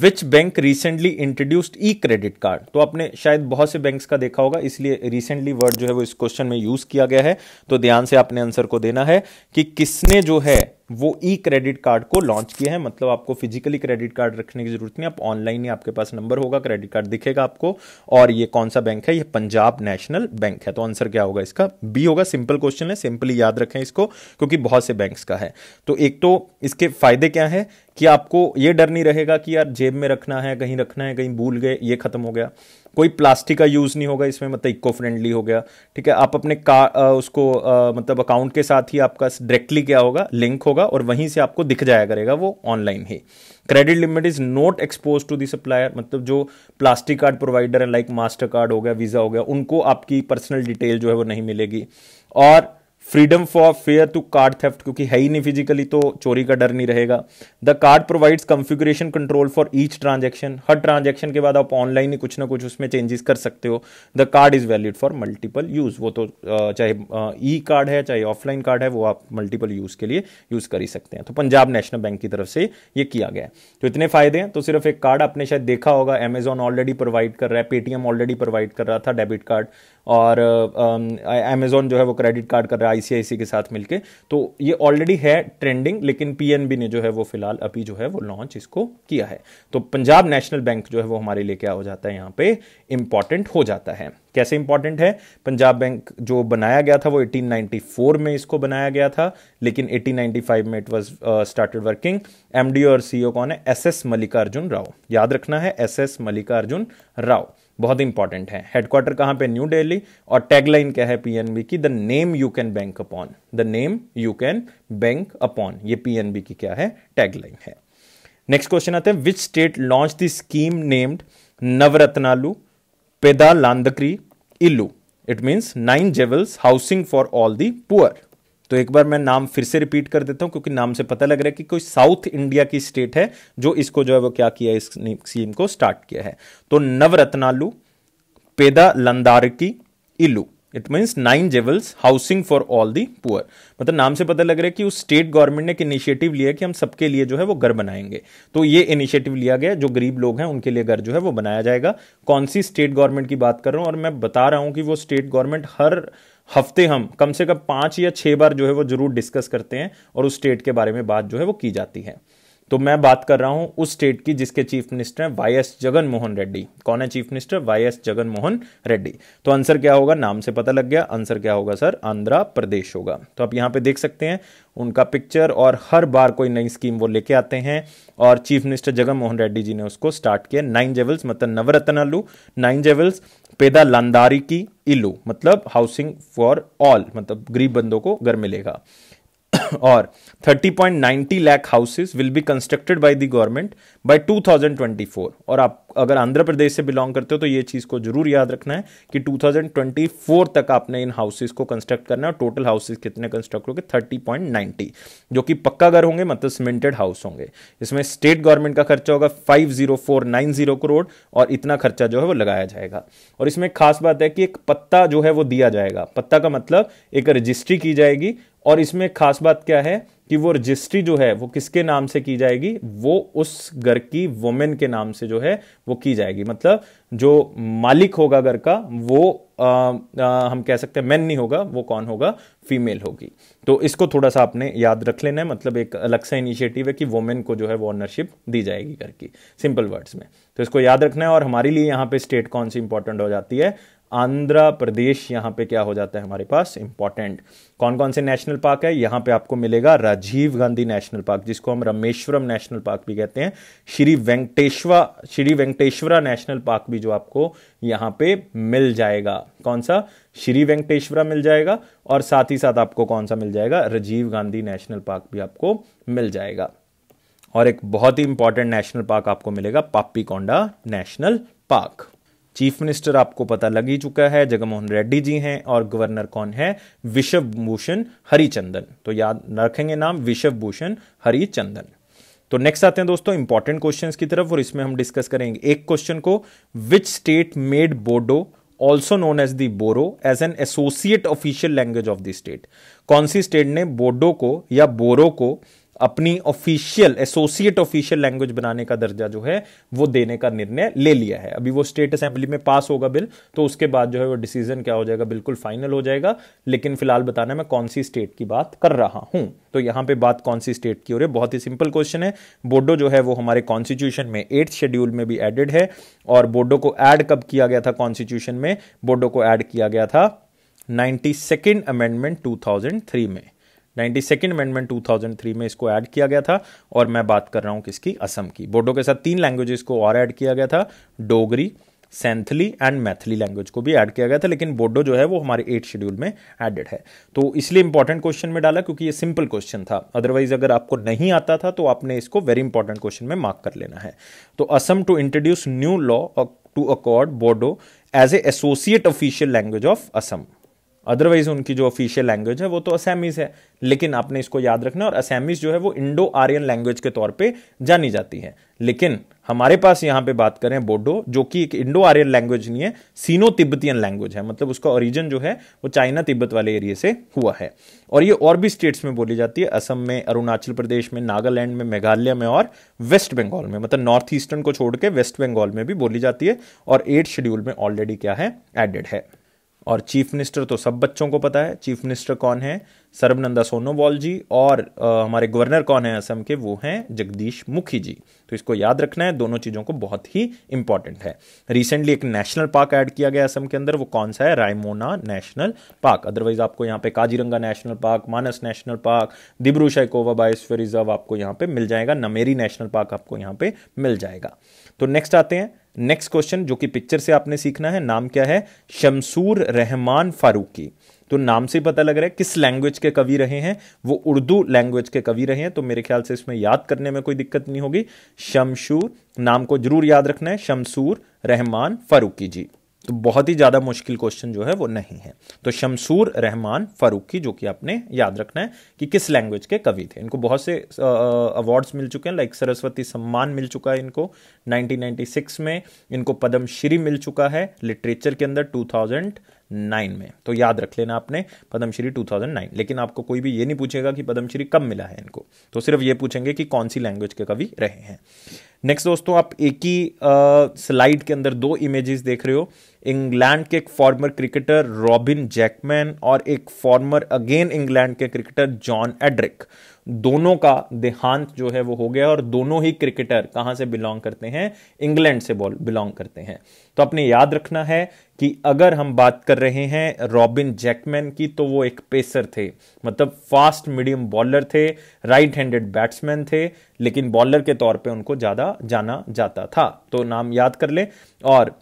which bank recently introduced e credit card तो आपने शायद बहुत से बैंक्स का देखा होगा इसलिए रिसेंटली वर्ड जो है वो इस क्वेश्चन में यूज किया गया है तो ध्यान से आपने आंसर को देना है कि किसने जो है वो ई क्रेडिट कार्ड को लॉन्च किया है मतलब आपको फिजिकली क्रेडिट कार्ड रखने की जरूरत नहीं आप ऑनलाइन ही आपके पास नंबर होगा क्रेडिट कार्ड दिखेगा आपको और ये कौन सा बैंक है ये पंजाब नेशनल बैंक है तो आंसर क्या होगा इसका बी होगा सिंपल क्वेश्चन है सिंपली याद रखें इसको क्योंकि बहुत से बैंक का है तो एक तो इसके फायदे क्या है कि आपको ये डर नहीं रहेगा कि यार जेब में रखना है कहीं रखना है कहीं भूल गए ये खत्म हो गया कोई प्लास्टिक का यूज़ नहीं होगा इसमें मतलब इको फ्रेंडली हो गया ठीक है आप अपने का आ, उसको आ, मतलब अकाउंट के साथ ही आपका डायरेक्टली क्या होगा लिंक होगा और वहीं से आपको दिख जाया करेगा वो ऑनलाइन ही credit limit is not expose to the supplier मतलब जो प्लास्टिक कार्ड प्रोवाइडर है लाइक मास्टर कार्ड हो गया वीज़ा हो गया उनको आपकी पर्सनल डिटेल जो है वो नहीं मिलेगी और freedom for fear to card theft क्योंकि है ही नहीं फिजिकली तो चोरी का डर नहीं रहेगा the card provides configuration control for each transaction हर ट्रांजेक्शन के बाद आप ऑनलाइन ही कुछ ना कुछ उसमें चेंजेस कर सकते हो the card is valid for multiple use वो तो चाहे ई कार्ड है चाहे ऑफलाइन कार्ड है वो आप मल्टीपल यूज़ के लिए यूज़ कर ही सकते हैं तो पंजाब नेशनल बैंक की तरफ से ये किया गया है तो इतने फ़ायदे हैं तो सिर्फ एक कार्ड आपने शायद देखा होगा अमेजॉन ऑलरेडी प्रोवाइड कर रहा है पेटीएम ऑलरेडी प्रोवाइड कर रहा था डेबिट कार्ड और अमेजोन um, जो है वो क्रेडिट कार्ड कर रहा है आईसीआईसी के साथ मिलके तो ये ऑलरेडी है ट्रेंडिंग लेकिन पीएनबी ने जो है वो फिलहाल अभी जो है वो लॉन्च इसको किया है तो पंजाब नेशनल बैंक जो है वो हमारे लिए क्या हो जाता है यहाँ पे इंपॉर्टेंट हो जाता है कैसे इंपॉर्टेंट है पंजाब बैंक जो बनाया गया था वो 1894 में इसको बनाया गया था लेकिन 1895 में it was started working MD और सीईओ e कौन है एसएस मल्लिकार्जुन राव याद रखना है एसएस मल्लिकार्जुन राव बहुत इंपॉर्टेंट है हेडक्वार्टर कहां पे न्यू दिल्ली और टैगलाइन क्या है पीएनबी की the name you can bank upon the name you can bank upon ये पीएनबी की क्या है टैगलाइन है नेक्स्ट क्वेश्चन आते हैं which state launch the scheme named Navaratnalu Pedalandariki Illu it means nine jewels housing for all the poor तो एक बार मैं नाम फिर से रिपीट कर देता हूं क्योंकि नाम से पता लग रहा है कि कोई साउथ इंडिया की स्टेट है जो इसको जो है वो क्या किया है इस स्कीम को स्टार्ट किया है तो Navaratnalu Pedalandariki Illu it means nine jewels housing for all the poor मतलब नाम से पता लग रहा है कि उस स्टेट गवर्नमेंट ने एक इनिशिएटिव लिया कि हम सबके लिए जो है वो घर बनाएंगे तो ये इनिशिएटिव लिया गया जो गरीब लोग हैं उनके लिए घर जो है वो बनाया जाएगा कौन सी स्टेट गवर्नमेंट की बात कर रहा हूं और मैं बता रहा हूं कि वो स्टेट गवर्नमेंट हर हफ्ते हम कम से कम पांच या छह बार जो है वो जरूर डिस्कस करते हैं और उस स्टेट के बारे में बात जो है वो की जाती है तो मैं बात कर रहा हूं उस स्टेट की जिसके चीफ मिनिस्टर हैं वाई एस जगन मोहन रेड्डी कौन है chief minister Y S Jagan Mohan Reddy तो आंसर क्या होगा नाम से पता लग गया आंसर क्या होगा सर आंध्र प्रदेश होगा तो आप यहां पे देख सकते हैं उनका पिक्चर और हर बार कोई नई स्कीम वो लेके आते हैं और चीफ मिनिस्टर जगन मोहन रेड्डी जी ने उसको स्टार्ट किया नाइन जेवल्स मतलब नवरत्न अलू नाइन जेवल्स पेदा लंदारी की इलू मतलब हाउसिंग फॉर ऑल मतलब गरीब बंदों को घर मिलेगा (coughs) और 30.90 lakh houses will be constructed by the government by 2024 और आप अगर आंध्र प्रदेश से बिलोंग करते हो तो ये चीज़ को जरूर याद रखना है कि 2024 तक आपने इन हाउसेस को कंस्ट्रक्ट करना है और टोटल हाउसेस कितने कंस्ट्रक्ट होंगे 30.90 जो कि पक्का घर होंगे मतलब सीमेंटेड हाउस होंगे इसमें स्टेट गवर्नमेंट का खर्चा होगा फाइव करोड़ और इतना खर्चा जो है वो लगाया जाएगा और इसमें खास बात है कि एक पत्ता जो है वो दिया जाएगा पत्ता का मतलब एक रजिस्ट्री की जाएगी और इसमें खास बात क्या है कि वो रजिस्ट्री जो है वो किसके नाम से की जाएगी वो उस घर की वोमेन के नाम से जो है वो की जाएगी मतलब जो मालिक होगा घर का वो आ, आ, हम कह सकते हैं मैन नहीं होगा वो कौन होगा फीमेल होगी तो इसको थोड़ा सा आपने याद रख लेना है मतलब एक अलग सा इनिशिएटिव है कि वोमेन को जो है वो ऑनरशिप दी जाएगी घर की सिंपल वर्ड्स में तो इसको याद रखना है और हमारे लिए यहाँ पे स्टेट कौन सी इंपॉर्टेंट हो जाती है आंध्र प्रदेश यहाँ पे क्या हो जाता है हमारे पास इंपॉर्टेंट कौन कौन से नेशनल पार्क है यहाँ पे आपको मिलेगा राजीव गांधी नेशनल पार्क जिसको हम रमेश्वरम नेशनल पार्क भी कहते हैं श्री वेंकटेश्वर श्री वेंकटेश्वरा नेशनल पार्क भी जो आपको यहाँ पे मिल जाएगा कौन सा श्री वेंकटेश्वरा मिल जाएगा और साथ ही साथ आपको कौन सा मिल जाएगा राजीव गांधी नेशनल पार्क भी आपको मिल जाएगा और एक बहुत ही इंपॉर्टेंट नेशनल पार्क आपको मिलेगा पापी नेशनल पार्क चीफ मिनिस्टर आपको पता लग ही चुका है जगनमोहन रेड्डी जी हैं और गवर्नर कौन है विश्व भूषण हरिचंदन तो याद रखेंगे नाम विश्व भूषण हरिचंदन तो नेक्स्ट आते हैं दोस्तों इंपॉर्टेंट क्वेश्चन की तरफ और इसमें हम डिस्कस करेंगे एक क्वेश्चन को which state made Bodo also known as the Boro as an associate official language of the state कौन सी स्टेट ने बोडो को या बोरो को अपनी ऑफिशियल एसोसिएट ऑफिशियल लैंग्वेज बनाने का दर्जा जो है वो देने का निर्णय ले लिया है अभी वो स्टेट असेंबली में पास होगा बिल तो उसके बाद जो है वो डिसीजन क्या हो जाएगा बिल्कुल फाइनल हो जाएगा लेकिन फिलहाल बताना मैं कौन सी स्टेट की बात कर रहा हूं तो यहां पे बात कौन सी स्टेट की हो रही है बहुत ही सिंपल क्वेश्चन है बोडो जो है वो हमारे कॉन्स्टिट्यूशन में एट्थ शेड्यूल में भी एडेड है और बोडो को ऐड कब किया गया था कॉन्स्टिट्यूशन में बोडो को ऐड किया गया था नाइन्टी सेकेंड अमेंडमेंट टू में नाइन्टी सेकेंड अमेंडमेंट थ्री में इसको ऐड किया गया था और मैं बात कर रहा हूँ किसकी असम की बोडो के साथ तीन लैंग्वेजेस को और ऐड किया गया था डोगरी सेंथली एंड मैथिली लैंग्वेज को भी ऐड किया गया था लेकिन बोडो जो है वो हमारे एट शेड्यूल में एडेड है तो इसलिए इंपॉर्टेंट क्वेश्चन में डाला क्योंकि ये सिंपल क्वेश्चन था अदरवाइज अगर आपको नहीं आता था तो आपने इसको वेरी इंपॉर्टेंट क्वेश्चन में मार्क कर लेना है तो Assam to introduce new law to accord Bodo as a associate official language of Assam otherwise उनकी जो ऑफिशियल लैंग्वेज है वो तो असैमीज है लेकिन आपने इसको याद रखना और असैमीज जो है वो इंडो आर्यन लैंग्वेज के तौर पे जानी जाती है लेकिन हमारे पास यहाँ पे बात करें बोडो जो कि एक इंडो आर्यन लैंग्वेज नहीं है सीनो तिब्बतियन लैंग्वेज है मतलब उसका ओरिजिन जो है वो चाइना तिब्बत वाले एरिए से हुआ है और ये और भी स्टेट्स में बोली जाती है असम में अरुणाचल प्रदेश में नागालैंड में मेघालय में और वेस्ट बंगाल में मतलब नॉर्थ ईस्टर्न को छोड़ के वेस्ट बंगाल में भी बोली जाती है और एट शेड्यूल में ऑलरेडी क्या है एडेड है और चीफ मिनिस्टर तो सब बच्चों को पता है चीफ मिनिस्टर कौन है सर्वनंदा सोनोवाल जी और आ, हमारे गवर्नर कौन है असम के वो हैं जगदीश मुखी जी तो इसको याद रखना है दोनों चीज़ों को बहुत ही इंपॉर्टेंट है रिसेंटली एक नेशनल पार्क ऐड किया गया असम के अंदर वो कौन सा है रायमोना नेशनल पार्क अदरवाइज आपको यहाँ पे Kaziranga national park Manas national park Dibru Saikhowa biosphere reserve आपको यहाँ पे मिल जाएगा नमेरी नेशनल पार्क आपको यहाँ पे मिल जाएगा तो नेक्स्ट आते हैं नेक्स्ट क्वेश्चन जो कि पिक्चर से आपने सीखना है नाम क्या है शमसूर रहमान फारूकी तो नाम से पता लग रहा है किस लैंग्वेज के कवि रहे हैं वो उर्दू लैंग्वेज के कवि रहे हैं तो मेरे ख्याल से इसमें याद करने में कोई दिक्कत नहीं होगी शमशूर नाम को जरूर याद रखना है शमसूर रहमान फारूकी जी तो बहुत ही ज़्यादा मुश्किल क्वेश्चन जो है वो नहीं है तो शमसूर रहमान फारूकी जो कि आपने याद रखना है कि किस लैंग्वेज के कवि थे इनको बहुत से अवार्ड्स मिल चुके हैं लाइक सरस्वती सम्मान मिल चुका है इनको 1996 में इनको पद्मश्री मिल चुका है लिटरेचर के अंदर 2009 में तो याद रख लेना आपने पद्मश्री 2009 लेकिन आपको कोई भी ये नहीं पूछेगा कि पद्मश्री कब मिला है इनको तो सिर्फ ये पूछेंगे कि कौन सी लैंग्वेज के कवि रहे हैं नेक्स्ट दोस्तों आप एक ही स्लाइड के अंदर दो इमेजेस देख रहे हो इंग्लैंड के एक फॉर्मर क्रिकेटर रॉबिन जैकमैन और एक फॉर्मर अगेन इंग्लैंड के क्रिकेटर जॉन एड्रिक दोनों का देहांत जो है वो हो गया और दोनों ही क्रिकेटर कहां से बिलोंग करते हैं इंग्लैंड से बिलोंग करते हैं तो अपने याद रखना है कि अगर हम बात कर रहे हैं रॉबिन जैकमैन की तो वो एक पेसर थे मतलब फास्ट मीडियम बॉलर थे राइट हैंडेड बैट्समैन थे लेकिन बॉलर के तौर पे उनको ज़्यादा जाना जाता था तो नाम याद कर लें और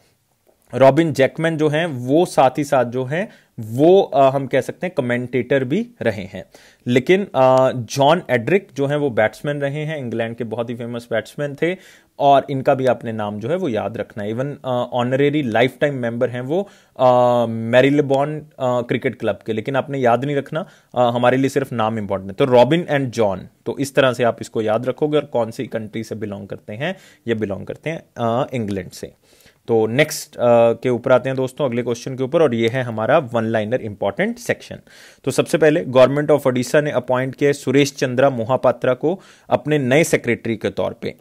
रॉबिन जैकमैन जो हैं वो साथ ही साथ जो हैं वो आ, हम कह सकते हैं कमेंटेटर भी रहे हैं लेकिन जॉन एड्रिक जो हैं वो बैट्समैन रहे हैं इंग्लैंड के बहुत ही फेमस बैट्समैन थे और इनका भी आपने नाम जो है वो याद रखना है even honorary life time member हैं वो मैरिलबॉन क्रिकेट क्लब के लेकिन आपने याद नहीं रखना uh, हमारे लिए सिर्फ नाम इंपॉर्टेंट है तो रॉबिन एंड जॉन तो इस तरह से आप इसको याद रखोगे और कौन सी कंट्री से बिलोंग करते हैं ये बिलोंग करते हैं इंग्लैंड uh, से तो नेक्स्ट uh, के ऊपर आते हैं दोस्तों अगले क्वेश्चन के ऊपर और ये है हमारा वन लाइनर इंपॉर्टेंट सेक्शन तो सबसे पहले गवर्नमेंट ऑफ ओडिशा ने अपॉइंट किया सुरेश चंद्रा मोहापात्रा को अपने नए सेक्रेटरी के तौर पर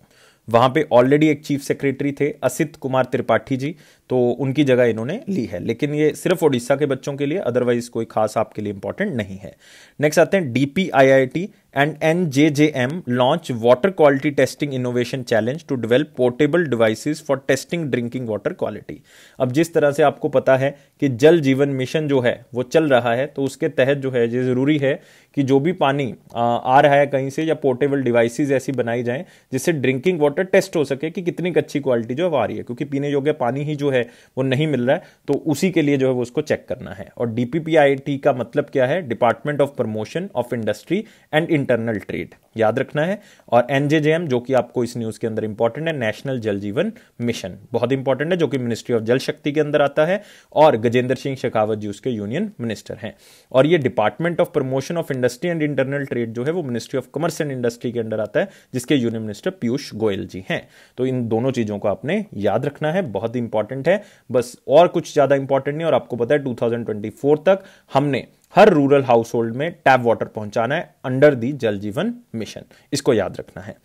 वहां पे ऑलरेडी एक चीफ सेक्रेटरी थे असित कुमार त्रिपाठी जी तो उनकी जगह इन्होंने ली है लेकिन ये सिर्फ ओडिशा के बच्चों के लिए अदरवाइज कोई खास आपके लिए इंपॉर्टेंट नहीं है नेक्स्ट आते हैं D P I I T and N J J M launch water quality testing innovation challenge to develop portable devices for testing drinking water quality अब जिस तरह से आपको पता है कि जल जीवन मिशन जो है वो चल रहा है तो उसके तहत जो है ये ज़रूरी है कि जो भी पानी आ रहा है कहीं से या पोर्टेबल डिवाइसेज ऐसी बनाई जाएं जिससे ड्रिंकिंग वाटर टेस्ट हो सके कि कितनी अच्छी क्वालिटी जो है आ रही है क्योंकि पीने योग्य पानी ही जो है है वो नहीं मिल रहा है तो उसी के लिए जो है वो उसको चेक करना है और डीपीपीआईटी का मतलब क्या है department of promotion of industry and internal trade याद रखना है और एनजेजेएम जो कि आपको इस न्यूज के अंदर इंपॉर्टेंट है नेशनल जल जीवन मिशन बहुत इंपॉर्टेंट है जो कि मिनिस्ट्री ऑफ जल शक्ति के अंदर आता है और गजेंद्र सिंह शेखावत जी उसके यूनियन मिनिस्टर हैं और ये department of promotion of industry and internal trade जो है वो ministry of commerce and industry के अंदर आता है जिसके यूनियन मिनिस्टर पीयूष गोयल जी हैं तो इन दोनों चीजों को आपने याद रखना है बहुत इंपॉर्टेंट है है बस और कुछ ज़्यादा इंपॉर्टेंट नहीं और आपको पता है 2024 तक हमने हर रूरल हाउस होल्ड में टैप वाटर पहुंचाना है अंडर दी जल जीवन मिशन इसको याद रखना है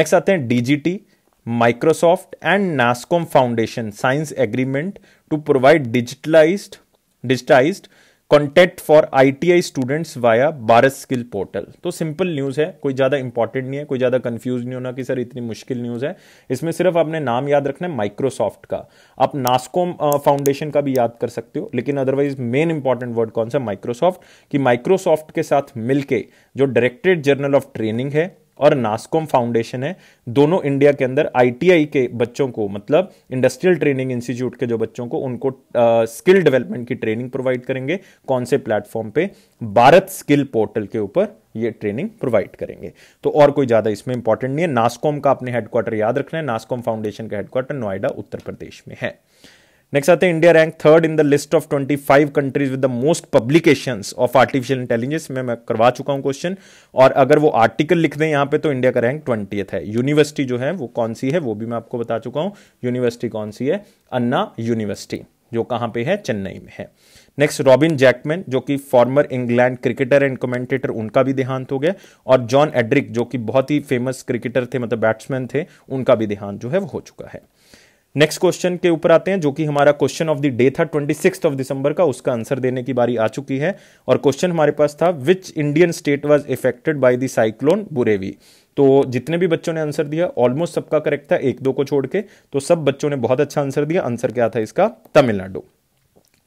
नेक्स्ट आते हैं DGT Microsoft and NASSCOM foundation signs agreement to provide digitalised digitised content for ITI students via Bharat skill portal तो सिंपल न्यूज़ है कोई ज़्यादा इंपॉर्टेंट नहीं है कोई ज़्यादा कंफ्यूज नहीं होना कि सर इतनी मुश्किल न्यूज़ है इसमें सिर्फ आपने नाम याद रखना है माइक्रोसॉफ्ट का आप नास्कोम फाउंडेशन का भी याद कर सकते हो लेकिन अदरवाइज मेन इंपॉर्टेंट वर्ड कौन सा माइक्रोसॉफ्ट कि माइक्रोसॉफ्ट के साथ मिलकर जो डायरेक्टरेट जर्नल ऑफ ट्रेनिंग है और नास्कॉम फाउंडेशन है दोनों इंडिया के अंदर आईटीआई के बच्चों को मतलब इंडस्ट्रियल ट्रेनिंग इंस्टीट्यूट के जो बच्चों को उनको स्किल डेवलपमेंट की ट्रेनिंग प्रोवाइड करेंगे कौन से प्लेटफॉर्म पे भारत स्किल पोर्टल के ऊपर ये ट्रेनिंग प्रोवाइड करेंगे तो और कोई ज़्यादा इसमें इंपॉर्टेंट नहीं है नास्कॉम का अपने हेडक्वार्टर याद रखना है नास्कॉम फाउंडेशन का हेडक्वार्टर नोएडा उत्तर प्रदेश में है नेक्स्ट आते हैं India rank third in the list of twenty five countries with the most publication of artificial intelligence में मैं करवा चुका हूं क्वेश्चन और अगर वो आर्टिकल लिख दें यहां पे तो इंडिया का रैंक ट्वेंटी है यूनिवर्सिटी जो है वो कौन सी है वो भी मैं आपको बता चुका हूँ यूनिवर्सिटी कौन सी है अन्ना यूनिवर्सिटी जो कहाँ पे है चेन्नई में है नेक्स्ट रॉबिन जैकमैन जो कि former England cricketer and commentator उनका भी देहांत हो गया और जॉन एड्रिक जो कि बहुत ही फेमस क्रिकेटर थे मतलब बैट्समैन थे उनका भी देहांत जो है वो हो चुका है नेक्स्ट क्वेश्चन के ऊपर आते हैं जो कि हमारा क्वेश्चन ऑफ द डे था ट्वेंटी सिक्स ऑफ दिसंबर का उसका आंसर देने की बारी आ चुकी है और क्वेश्चन हमारे पास था which Indian state was affected by the cyclone Burevi तो जितने भी बच्चों ने आंसर दिया ऑलमोस्ट सबका करेक्ट था एक दो को छोड़ के तो सब बच्चों ने बहुत अच्छा आंसर दिया आंसर क्या था इसका तमिलनाडु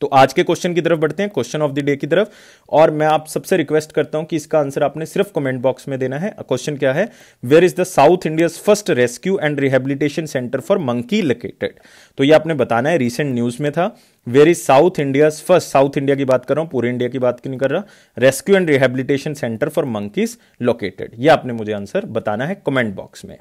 तो आज के क्वेश्चन की तरफ बढ़ते हैं क्वेश्चन ऑफ द डे की तरफ और मैं आप सबसे रिक्वेस्ट करता हूं कि इसका आंसर आपने सिर्फ कमेंट बॉक्स में देना है क्वेश्चन क्या है where is the south India first rescue and rehabilitation centre for monkey located तो ये आपने बताना है रिसेंट न्यूज में था where is south India first south India की बात कर रहा हूं पूरे इंडिया की बात नहीं कर रहा rescue and rehabilitation centre for monkeys located ये आपने मुझे आंसर बताना है कमेंट बॉक्स में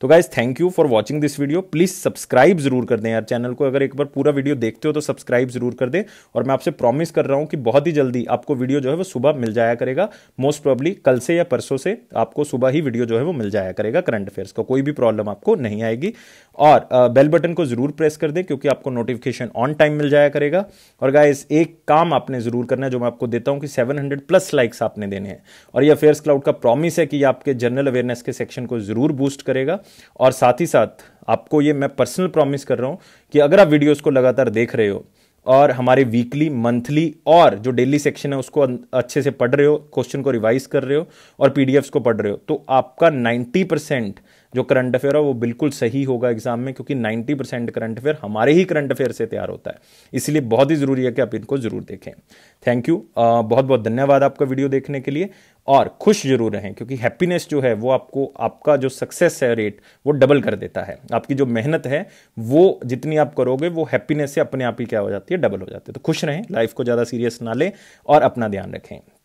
तो guys thank you for watching this video please subscribe जरूर कर दें यार चैनल को अगर एक बार पूरा वीडियो देखते हो तो सब्सक्राइब जरूर कर दें और मैं आपसे प्रॉमिस कर रहा हूँ कि बहुत ही जल्दी आपको वीडियो जो है वो सुबह मिल जाया करेगा मोस्ट प्रॉब्ली कल से या परसों से आपको सुबह ही वीडियो जो है वो मिल जाया करेगा करंट अफेयर्स का कोई भी प्रॉब्लम आपको नहीं आएगी और बेल बटन को जरूर प्रेस कर दें क्योंकि आपको नोटिफिकेशन ऑन टाइम मिल जाया करेगा और गाइज एक काम आपने जरूर करना है जो मैं आपको देता हूँ कि सेवन प्लस लाइक्स आपने देने हैं और ये अफेयर्स क्लाउड का प्रॉमिस है कि ये आपके जनरल अवेयरनेस के सेक्शन को जरूर बूस्ट करेगा और साथ ही साथ आपको ये मैं पर्सनल प्रॉमिस कर रहा हूँ कि अगर आप वीडियोस को लगातार देख रहे हो और हमारे वीकली मंथली और जो डेली सेक्शन है उसको अच्छे से पढ़ रहे हो क्वेश्चन को रिवाइज कर रहे हो और पीडीएफ्स को पढ़ रहे हो तो आपका 90 परसेंट जो करंट अफेयर है वो बिल्कुल सही होगा एग्जाम में क्योंकि 90 परसेंट करंट अफेयर हमारे ही करंट अफेयर से तैयार होता है इसलिए बहुत ही ज़रूरी है कि आप इनको ज़रूर देखें थैंक यू बहुत बहुत धन्यवाद आपका वीडियो देखने के लिए और खुश जरूर रहें क्योंकि हैप्पीनेस जो है वो आपको आपका जो सक्सेस है रेट वो डबल कर देता है आपकी जो मेहनत है वो जितनी आप करोगे वो हैप्पीनेस से अपने आप ही क्या हो जाती है डबल हो जाती है तो खुश रहें लाइफ को ज़्यादा सीरियस ना लें और अपना ध्यान रखें